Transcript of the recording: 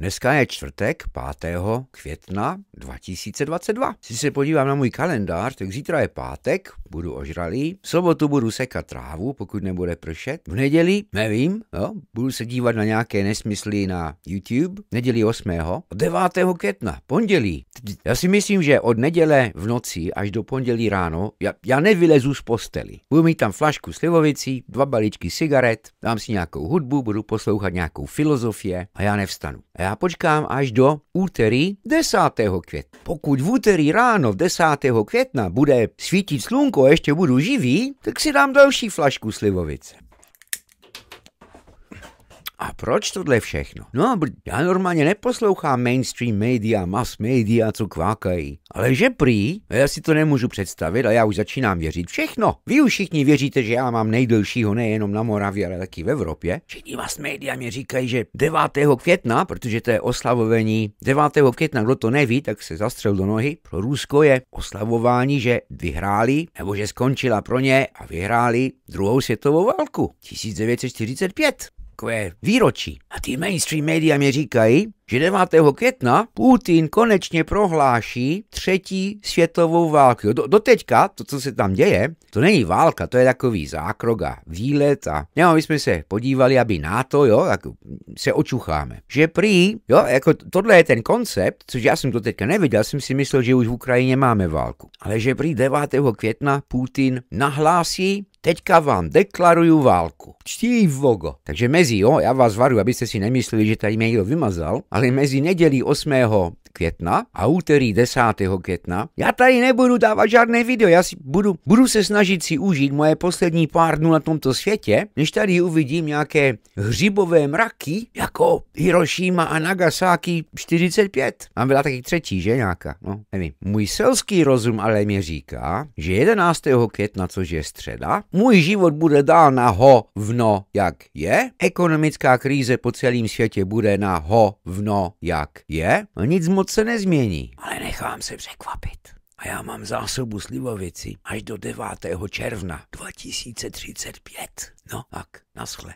Dneska je čtvrtek 5. května 2022. Když se podívám na můj kalendář, tak zítra je pátek, budu ožralý. V sobotu budu sekat trávu, pokud nebude pršet. V neděli, nevím, jo, budu se dívat na nějaké nesmysly na YouTube. Neděli 8. 9. května, pondělí. Já si myslím, že od neděle v noci až do pondělí ráno, já, já nevylezu z posteli. Budu mít tam flašku slivovicí, dva balíčky cigaret, dám si nějakou hudbu, budu poslouchat nějakou filozofie a já nevstanu. A já počkám až do úterý 10. května. Pokud v úterý ráno 10. května bude svítit slunko, jako ještě budu živý, tak si dám další flašku slivovice proč tohle všechno? No, já normálně neposlouchám mainstream média, mass média, co kvákají. Ale že prý, já si to nemůžu představit a já už začínám věřit všechno. Vy už všichni věříte, že já mám nejdelšího nejenom na Moravě, ale taky v Evropě. Všichni mass média mi říkají, že 9. května, protože to je oslavování 9. května, kdo to neví, tak se zastřel do nohy. Pro Rusko je oslavování, že vyhráli, nebo že skončila pro ně a vyhráli druhou světovou válku 1945 takové výročí. A ty mainstream média mi říkají, že 9. května Putin konečně prohláší třetí světovou válku. Do, doteďka to, co se tam děje, to není válka, to je takový zákrok a výlet a jo, no, my jsme se podívali, aby na to, jo, tak se očucháme. Že prý, jo, jako tohle je ten koncept, což já jsem to teďka neviděl, jsem si myslel, že už v Ukrajině máme válku. Ale že prý 9. května Putin nahlásí teďka vám deklaruju válku. Čtí vogo. Takže mezi, jo, já vás varuji, abyste si nemysleli, že tady mě někdo vymazal, ale mezi nedělí 8 května a úterý 10. května, já tady nebudu dávat žádné video, já si budu, budu se snažit si užít moje poslední pár dnů na tomto světě, než tady uvidím nějaké hřibové mraky, jako Hiroshima a Nagasaki 45. Mám byla taky třetí, že nějaká, no, nevím. Můj selský rozum ale mi říká, že 11. května, což je středa, můj život bude dál na hovno, jak je, ekonomická krize po celém světě bude na hovno, jak je, a no nic moc moc se nezmění, ale nechám se překvapit. A já mám zásobu slivovici až do 9. června 2035. No tak, naschle.